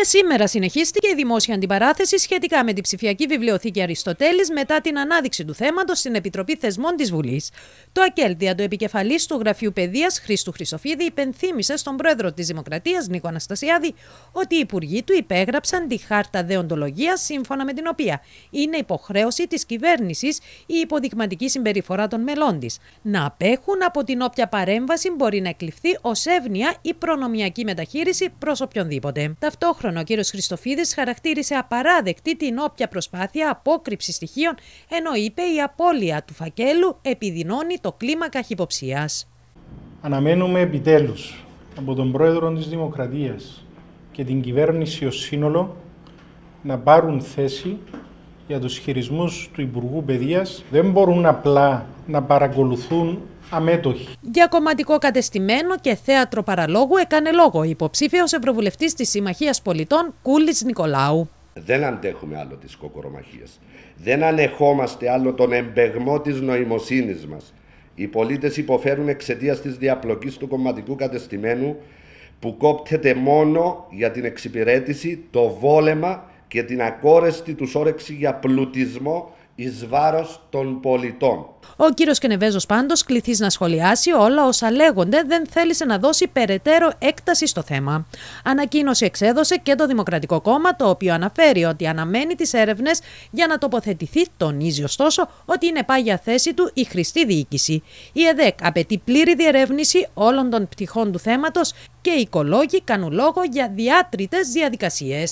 Και σήμερα συνεχίστηκε η δημόσια αντιπαράθεση σχετικά με την ψηφιακή βιβλιοθήκη Αριστοτέλης μετά την ανάδειξη του θέματος στην Επιτροπή Θεσμών της Βουλής. Το Ακέλτια, το επικεφαλής του Γραφείου Παιδείας Χρήστου Χρυσοφίδη, υπενθύμησε στον πρόεδρο της Δημοκρατίας Νίκο Αναστασιάδη ότι οι υπουργοί του υπέγραψαν τη χάρτα δεοντολογίας σύμφωνα με την οποία είναι υποχρέωση της κυβέρνησης η υποδειγματική συμπεριφορά των μελών της να απέχουν από την όποια παρέμβαση μπορεί να εκλειφθεί ως εύνοια ή προνομιακή μεταχείριση προς οποιονδήποτε. Ταυτόχρονα ο κύριος Χριστοφίδης χαρακτήρισε απαράδεκτη την όποια προσπάθεια απόκρυψη στοιχείων, ενώ είπε η απώλεια του φακέλου επιδεινώνει το κλίμα καχυποψίας. Αναμένουμε επιτέλους από τον πρόεδρο της Δημοκρατίας και την κυβέρνηση ως σύνολο να πάρουν θέση για τους χειρισμούς του Υπουργού Παιδείας δεν μπορούν απλά να παρακολουθούν αμέτωχη. Για κομματικό κατεστημένο και θέατρο παραλόγου έκανε λόγο υποψήφιος Ευρωβουλευτής της Συμμαχίας Πολιτών Κούλης Νικολάου. Δεν αντέχουμε άλλο τις κοκορομαχίες. Δεν ανεχόμαστε άλλο τον εμπεγμό της νοημοσύνης μας. Οι πολίτες υποφέρουν εξαιτίας της διαπλοκής του κομματικού κατεστημένου που κόπτεται μόνο για την εξυπηρέτηση, το βόλεμα και την ακόρεστη τους όρεξη για πλουτισμό εις βάρος των πολιτών. Ο κύριος Κενεβέζος πάντως κληθείς να σχολιάσει όλα όσα λέγονται, δεν θέλησε να δώσει περαιτέρω έκταση στο θέμα. Ανακοίνωση εξέδωσε και το Δημοκρατικό Κόμμα, το οποίο αναφέρει ότι αναμένει τις έρευνες για να τοποθετηθεί, τονίζει ωστόσο ότι είναι πάγια θέση του η χρηστή διοίκηση. Η ΕΔΕΚ απαιτεί πλήρη διερεύνηση όλων των πτυχών του θέματος και οι οικολόγοι κάνουν λόγο για διάτριτες διαδικασίες.